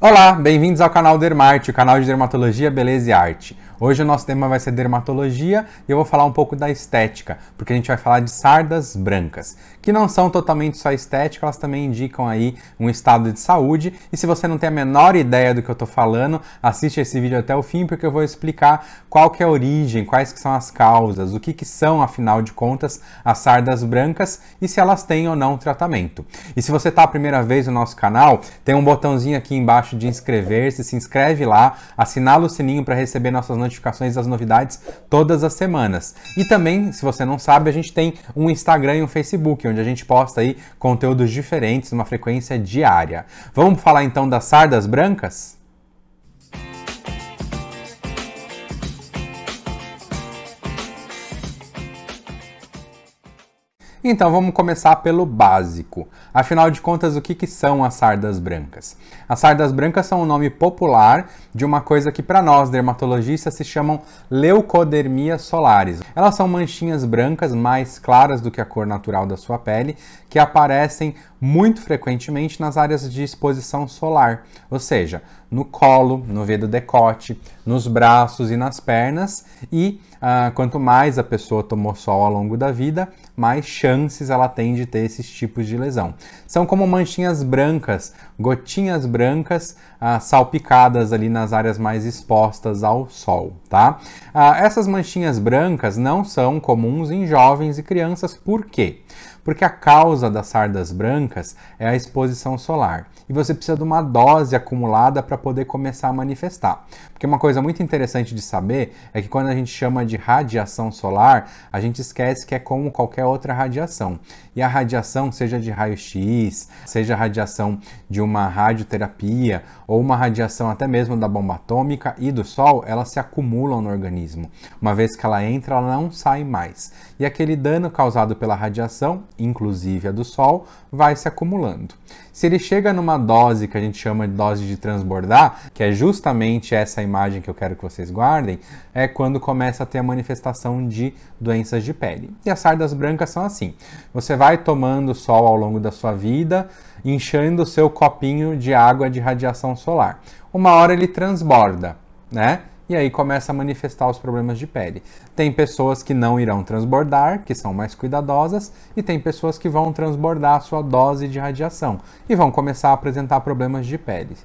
Olá, bem-vindos ao canal Dermarte, o canal de dermatologia, beleza e arte. Hoje o nosso tema vai ser dermatologia e eu vou falar um pouco da estética, porque a gente vai falar de sardas brancas, que não são totalmente só estética, elas também indicam aí um estado de saúde. E se você não tem a menor ideia do que eu tô falando, assiste esse vídeo até o fim, porque eu vou explicar qual que é a origem, quais que são as causas, o que que são, afinal de contas, as sardas brancas e se elas têm ou não tratamento. E se você tá a primeira vez no nosso canal, tem um botãozinho aqui embaixo de inscrever-se, se inscreve lá, assinala o sininho para receber nossas notificações notificações das novidades todas as semanas. E também, se você não sabe, a gente tem um Instagram e um Facebook, onde a gente posta aí conteúdos diferentes numa frequência diária. Vamos falar então das sardas brancas? Então vamos começar pelo básico. Afinal de contas, o que, que são as sardas brancas? As sardas brancas são o um nome popular de uma coisa que para nós dermatologistas se chamam leucodermias solares. Elas são manchinhas brancas mais claras do que a cor natural da sua pele, que aparecem muito frequentemente nas áreas de exposição solar, ou seja, no colo, no V do decote, nos braços e nas pernas. E uh, quanto mais a pessoa tomou sol ao longo da vida, mais chances ela tem de ter esses tipos de lesão são como manchinhas brancas, gotinhas brancas ah, salpicadas ali nas áreas mais expostas ao sol, tá? Ah, essas manchinhas brancas não são comuns em jovens e crianças, por quê? Porque a causa das sardas brancas é a exposição solar. E você precisa de uma dose acumulada para poder começar a manifestar. Porque uma coisa muito interessante de saber é que quando a gente chama de radiação solar, a gente esquece que é como qualquer outra radiação. E a radiação, seja de raio-x, seja radiação de uma radioterapia ou uma radiação até mesmo da bomba atômica e do sol, elas se acumulam no organismo. Uma vez que ela entra, ela não sai mais. E aquele dano causado pela radiação radiação, inclusive a do Sol, vai se acumulando. Se ele chega numa dose que a gente chama de dose de transbordar, que é justamente essa imagem que eu quero que vocês guardem, é quando começa a ter a manifestação de doenças de pele. E as sardas brancas são assim. Você vai tomando sol ao longo da sua vida, inchando o seu copinho de água de radiação solar. Uma hora ele transborda, né? e aí começa a manifestar os problemas de pele. Tem pessoas que não irão transbordar, que são mais cuidadosas, e tem pessoas que vão transbordar a sua dose de radiação e vão começar a apresentar problemas de pele.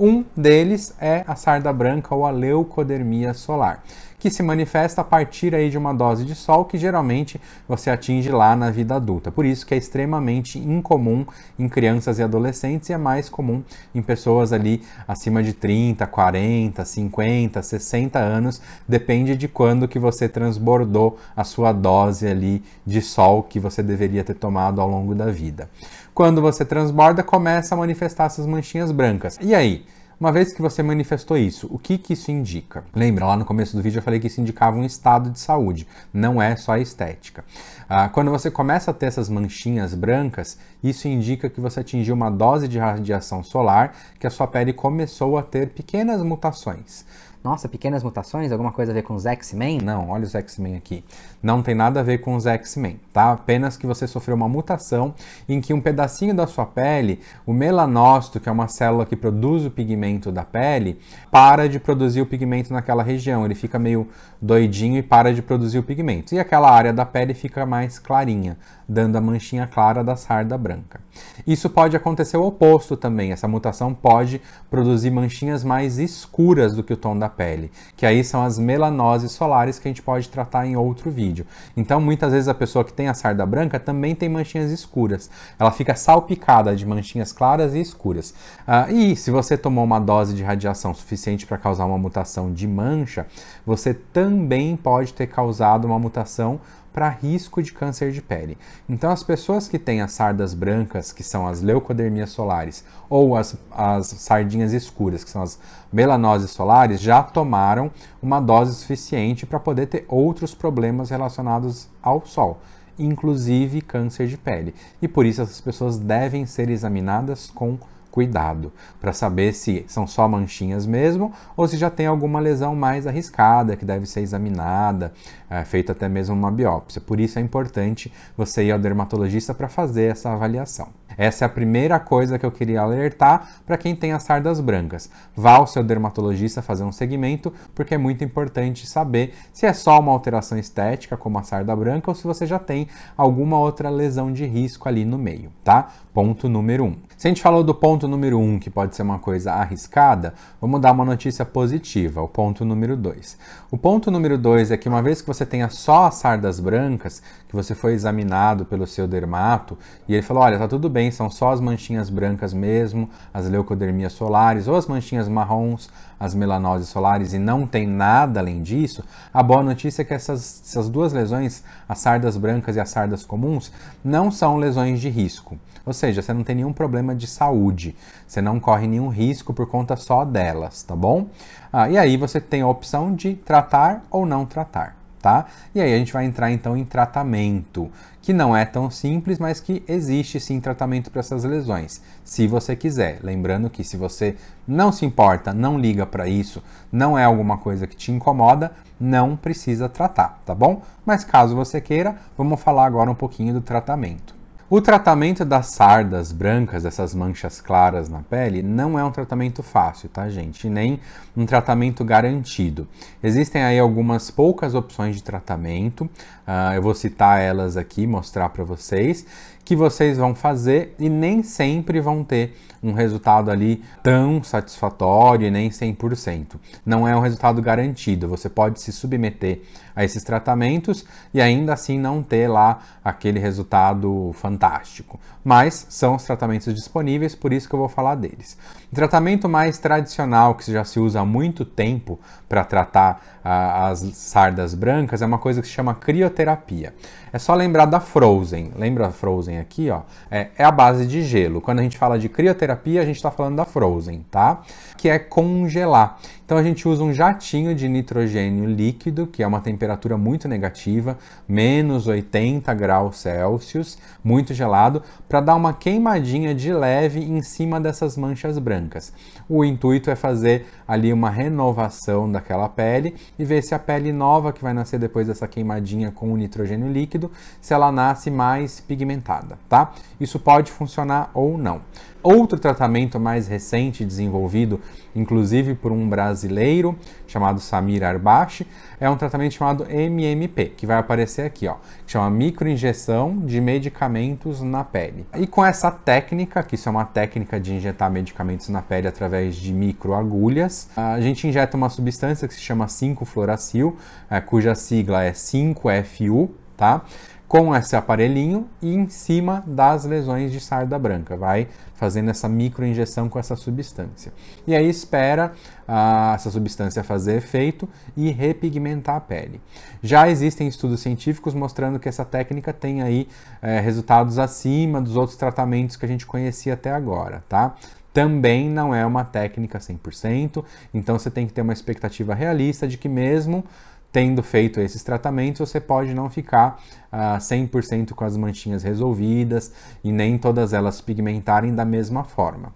Um deles é a sarda branca ou a leucodermia solar, que se manifesta a partir aí de uma dose de sol que geralmente você atinge lá na vida adulta. Por isso que é extremamente incomum em crianças e adolescentes e é mais comum em pessoas ali acima de 30, 40, 50, 60 anos, depende de quando que você transbordou a sua dose ali de sol que você deveria ter tomado ao longo da vida. Quando você transborda, começa a manifestar essas manchinhas brancas. E aí? Uma vez que você manifestou isso, o que, que isso indica? Lembra, lá no começo do vídeo eu falei que isso indicava um estado de saúde, não é só a estética. Ah, quando você começa a ter essas manchinhas brancas, isso indica que você atingiu uma dose de radiação solar, que a sua pele começou a ter pequenas mutações nossa, pequenas mutações, alguma coisa a ver com os X-Men? Não, olha os X-Men aqui. Não tem nada a ver com os X-Men, tá? Apenas que você sofreu uma mutação em que um pedacinho da sua pele, o melanócito, que é uma célula que produz o pigmento da pele, para de produzir o pigmento naquela região. Ele fica meio doidinho e para de produzir o pigmento. E aquela área da pele fica mais clarinha, dando a manchinha clara da sarda branca. Isso pode acontecer o oposto também. Essa mutação pode produzir manchinhas mais escuras do que o tom da pele, que aí são as melanoses solares que a gente pode tratar em outro vídeo. Então, muitas vezes a pessoa que tem a sarda branca também tem manchinhas escuras. Ela fica salpicada de manchinhas claras e escuras. Ah, e se você tomou uma dose de radiação suficiente para causar uma mutação de mancha, você também pode ter causado uma mutação para risco de câncer de pele. Então, as pessoas que têm as sardas brancas, que são as leucodermias solares, ou as, as sardinhas escuras, que são as melanoses solares, já tomaram uma dose suficiente para poder ter outros problemas relacionados ao sol inclusive câncer de pele. E por isso essas pessoas devem ser examinadas com cuidado para saber se são só manchinhas mesmo ou se já tem alguma lesão mais arriscada que deve ser examinada, é, feita até mesmo uma biópsia. Por isso é importante você ir ao dermatologista para fazer essa avaliação. Essa é a primeira coisa que eu queria alertar para quem tem as sardas brancas. Vá ao seu dermatologista fazer um segmento, porque é muito importante saber se é só uma alteração estética, como a sarda branca, ou se você já tem alguma outra lesão de risco ali no meio, tá? Ponto número Um. Se a gente falou do ponto ponto número um, que pode ser uma coisa arriscada, vamos dar uma notícia positiva, o ponto número dois. O ponto número dois é que uma vez que você tenha só as sardas brancas, que você foi examinado pelo seu dermato, e ele falou: olha, tá tudo bem, são só as manchinhas brancas mesmo, as leucodermias solares, ou as manchinhas marrons, as melanoses solares, e não tem nada além disso, a boa notícia é que essas, essas duas lesões, as sardas brancas e as sardas comuns, não são lesões de risco. Ou seja, você não tem nenhum problema de saúde. Você não corre nenhum risco por conta só delas, tá bom? Ah, e aí você tem a opção de tratar ou não tratar. Tá? E aí a gente vai entrar então em tratamento, que não é tão simples, mas que existe sim tratamento para essas lesões, se você quiser. Lembrando que se você não se importa, não liga para isso, não é alguma coisa que te incomoda, não precisa tratar, tá bom? Mas caso você queira, vamos falar agora um pouquinho do tratamento. O tratamento das sardas brancas, dessas manchas claras na pele, não é um tratamento fácil, tá, gente? Nem um tratamento garantido. Existem aí algumas poucas opções de tratamento, uh, eu vou citar elas aqui, mostrar para vocês, que vocês vão fazer e nem sempre vão ter um resultado ali tão satisfatório, nem 100%. Não é um resultado garantido, você pode se submeter a esses tratamentos e ainda assim não ter lá aquele resultado fantástico. Mas são os tratamentos disponíveis, por isso que eu vou falar deles. O tratamento mais tradicional que já se usa há muito tempo para tratar as sardas brancas é uma coisa que se chama crioterapia. É só lembrar da Frozen. Lembra a Frozen aqui, ó? É, é a base de gelo. Quando a gente fala de crioterapia, a gente está falando da Frozen, tá? Que é congelar. Então a gente usa um jatinho de nitrogênio líquido, que é uma temperatura muito negativa, menos 80 graus Celsius, muito gelado, para dar uma queimadinha de leve em cima dessas manchas brancas. O intuito é fazer ali uma renovação daquela pele e ver se a pele nova que vai nascer depois dessa queimadinha com o nitrogênio líquido, se ela nasce mais pigmentada, tá? Isso pode funcionar ou não. Outro tratamento mais recente desenvolvido, inclusive por um brasileiro brasileiro chamado Samir Arbache é um tratamento chamado MMP, que vai aparecer aqui, ó, que chama microinjeção de medicamentos na pele. E com essa técnica, que isso é uma técnica de injetar medicamentos na pele através de microagulhas, a gente injeta uma substância que se chama 5-fluoracil, é, cuja sigla é 5FU, tá? com esse aparelhinho e em cima das lesões de sarda branca, vai fazendo essa microinjeção com essa substância. E aí espera ah, essa substância fazer efeito e repigmentar a pele. Já existem estudos científicos mostrando que essa técnica tem aí eh, resultados acima dos outros tratamentos que a gente conhecia até agora, tá? também não é uma técnica 100%, então você tem que ter uma expectativa realista de que mesmo tendo feito esses tratamentos, você pode não ficar ah, 100% com as manchinhas resolvidas e nem todas elas pigmentarem da mesma forma.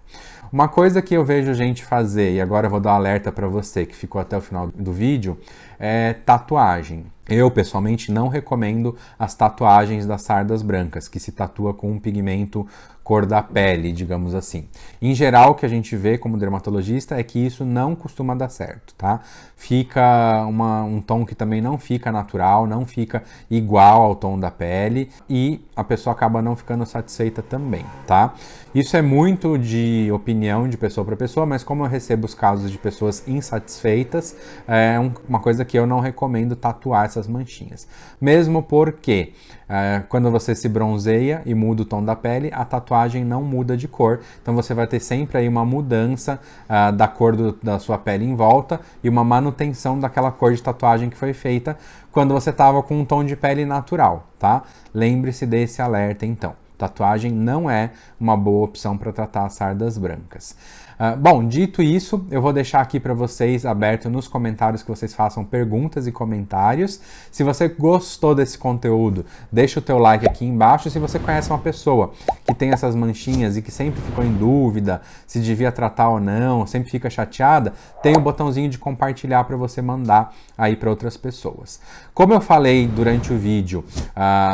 Uma coisa que eu vejo a gente fazer, e agora eu vou dar um alerta para você que ficou até o final do vídeo, é tatuagem. Eu pessoalmente não recomendo as tatuagens das sardas brancas, que se tatua com um pigmento cor da pele, digamos assim. Em geral, o que a gente vê como dermatologista é que isso não costuma dar certo, tá? Fica uma, um tom que também não fica natural, não fica igual ao tom da pele e a pessoa acaba não ficando satisfeita também, tá? Isso é muito de opinião de pessoa para pessoa, mas como eu recebo os casos de pessoas insatisfeitas, é uma coisa que eu não recomendo tatuar essas manchinhas. Mesmo porque é, quando você se bronzeia e muda o tom da pele, a tatuagem não muda de cor. Então você vai ter sempre aí uma mudança uh, da cor do, da sua pele em volta e uma manutenção daquela cor de tatuagem que foi feita quando você estava com um tom de pele natural, tá? Lembre-se desse alerta então. Tatuagem não é uma boa opção para tratar sardas brancas. Ah, bom, dito isso, eu vou deixar aqui para vocês aberto nos comentários que vocês façam perguntas e comentários. Se você gostou desse conteúdo, deixa o teu like aqui embaixo. Se você conhece uma pessoa que tem essas manchinhas e que sempre ficou em dúvida se devia tratar ou não, sempre fica chateada, tem o um botãozinho de compartilhar para você mandar aí para outras pessoas. Como eu falei durante o vídeo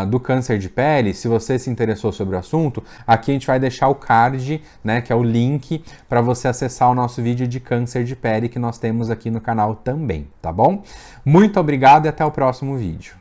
uh, do câncer de pele, se você se interessou sobre o assunto, aqui a gente vai deixar o card, né, que é o link para você acessar o nosso vídeo de câncer de pele que nós temos aqui no canal também, tá bom? Muito obrigado e até o próximo vídeo.